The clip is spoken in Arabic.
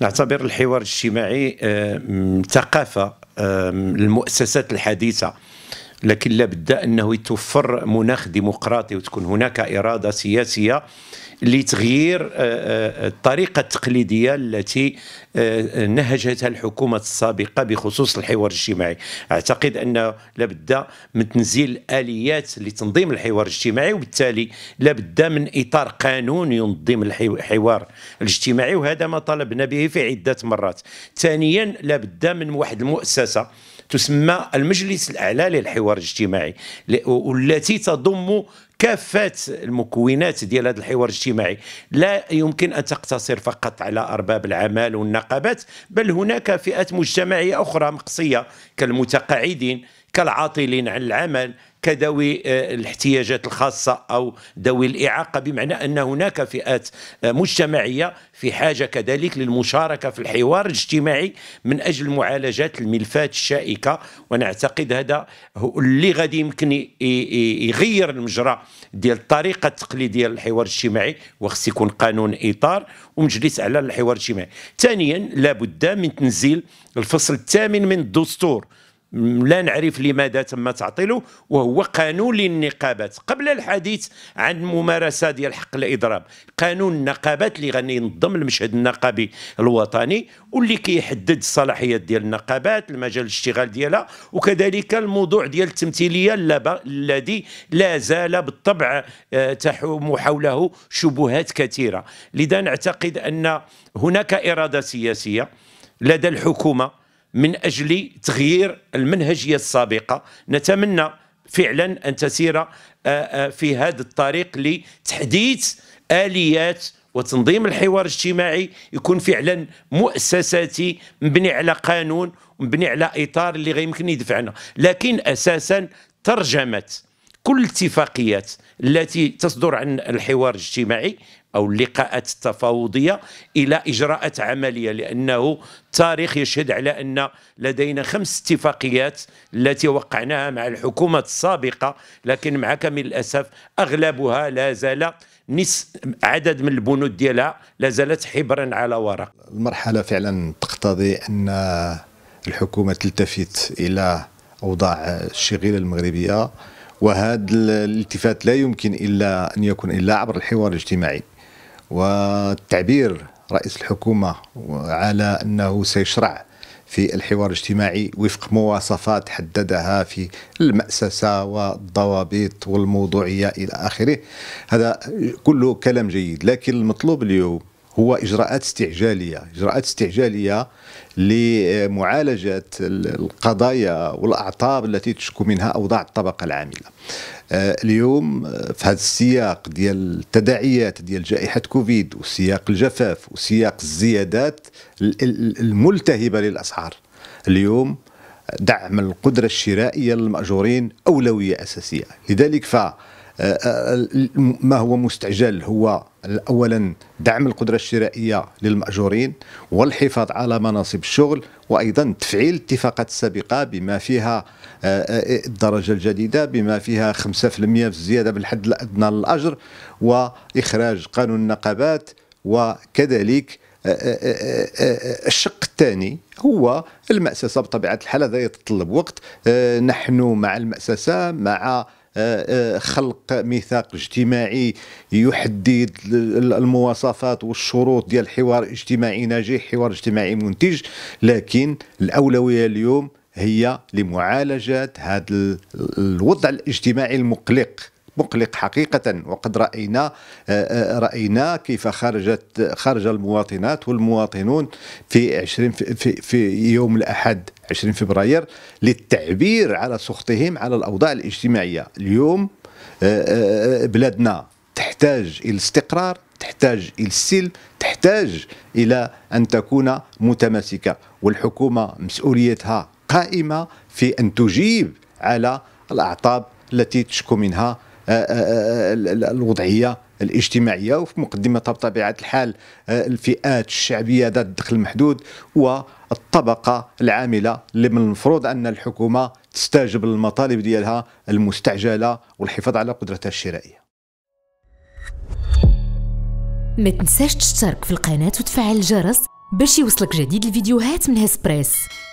نعتبر الحوار الاجتماعي آه، ثقافه آه، المؤسسات الحديثه لكن لابد انه يتوفر مناخ ديمقراطي وتكون هناك اراده سياسيه لتغيير آه، آه، الطريقه التقليديه التي آه، نهجتها الحكومه السابقه بخصوص الحوار الاجتماعي اعتقد انه لابد من تنزيل الاليات لتنظيم الحوار الاجتماعي وبالتالي لابد من اطار قانون ينظم الحوار الاجتماعي وهذا ما طلبنا به في عده مرات ثانيا لابد من واحد المؤسسه تسمى المجلس الاعلى للحوار الحوار الاجتماعي والتي تضم كافة المكونات ديال هذا الحوار الاجتماعي لا يمكن أن تقتصر فقط على أرباب العمل والنقابات بل هناك فئات مجتمعية أخرى مقصية كالمتقاعدين كالعاطلين عن العمل كذوي آه، الاحتياجات الخاصة أو ذوي الإعاقة بمعنى أن هناك فئات آه، مجتمعية في حاجة كذلك للمشاركة في الحوار الاجتماعي من أجل معالجة الملفات الشائكة وأنا أعتقد هذا اللي غادي يمكن يغير المجرى ديال الطريقة التقليدية للحوار الاجتماعي وخص يكون قانون إطار ومجلس على الحوار الاجتماعي ثانيا لابد من تنزيل الفصل الثامن من الدستور لا نعرف لماذا تم تعطيله وهو قانون للنقابات قبل الحديث عن ممارسة ديال حق الإضراب قانون النقابات اللي غننظم المشهد النقابي الوطني واللي كيحدد الصلاحيات ديال النقابات المجال الاشتغال ديالها وكذلك الموضوع ديال التمثيلية الذي لا زال بالطبع آه، تحوم حوله شبهات كثيرة لذا نعتقد أن هناك إرادة سياسية لدى الحكومة من أجل تغيير المنهجية السابقة نتمنى فعلا أن تسير آه، آه، في هذا الطريق لتحديث آليات وتنظيم الحوار الاجتماعي يكون فعلا مؤسساتي مبني على قانون مبني على إطار اللي غيمكن يدفعنا لكن أساسا ترجمة كل الاتفاقيات التي تصدر عن الحوار الاجتماعي أو اللقاءات التفاوضية إلى إجراءات عملية لأنه التاريخ يشهد على أن لدينا خمس اتفاقيات التي وقعناها مع الحكومة السابقة لكن مع كامل الأسف أغلبها لا زال نس عدد من البنود ديالها لا زالت حبرا على ورق المرحلة فعلا تقتضي أن الحكومة تلتفت إلى أوضاع الشغيلة المغربية وهذا الالتفات لا يمكن إلا أن يكون إلا عبر الحوار الاجتماعي والتعبير رئيس الحكومة على أنه سيشرع في الحوار الاجتماعي وفق مواصفات حددها في المأسسة والضوابط والموضوعية إلى آخره هذا كله كلام جيد لكن المطلوب اليوم هو اجراءات استعجاليه، اجراءات استعجاليه لمعالجه القضايا والاعطاب التي تشكو منها اوضاع الطبقه العامله. آه، اليوم آه، في هذا السياق ديال التداعيات ديال جائحه كوفيد وسياق الجفاف وسياق الزيادات الملتهبه للاسعار. اليوم دعم القدره الشرائيه للماجورين اولويه اساسيه، لذلك ف آه، ما هو مستعجل هو اولا دعم القدره الشرائيه للماجورين والحفاظ على مناصب الشغل وايضا تفعيل الاتفاقات السابقه بما فيها آه، آه، الدرجه الجديده بما فيها 5% في الزياده بالحد الادنى للاجر واخراج قانون النقابات وكذلك آه، الشق الثاني هو المأسسة بطبيعة الحال هذا يتطلب وقت نحن مع المأسسة مع خلق ميثاق اجتماعي يحدد المواصفات والشروط ديال حوار اجتماعي ناجح حوار اجتماعي منتج لكن الأولوية اليوم هي لمعالجة هذا الوضع الاجتماعي المقلق مقلق حقيقة وقد رأينا آه، آه، رأينا كيف خرجت خرج المواطنات والمواطنون في 20 في, في يوم الأحد 20 فبراير للتعبير على سخطهم على الأوضاع الاجتماعية اليوم آه، بلادنا تحتاج إلى الاستقرار تحتاج إلى السلم تحتاج إلى أن تكون متماسكة والحكومة مسؤوليتها قائمة في أن تجيب على الأعطاب التي تشكو منها آه، آه، آه، الوضعيه الاجتماعيه وفي مقدمتها بطبيعه الحال الفئات الشعبيه ذات الدخل المحدود والطبقه العامله اللي من المفروض ان الحكومه تستجب للمطالب ديالها المستعجله والحفاظ على قدرتها الشرائيه ما تنساش تشترك في القناه وتفعل الجرس باش يوصلك جديد الفيديوهات من هسبريس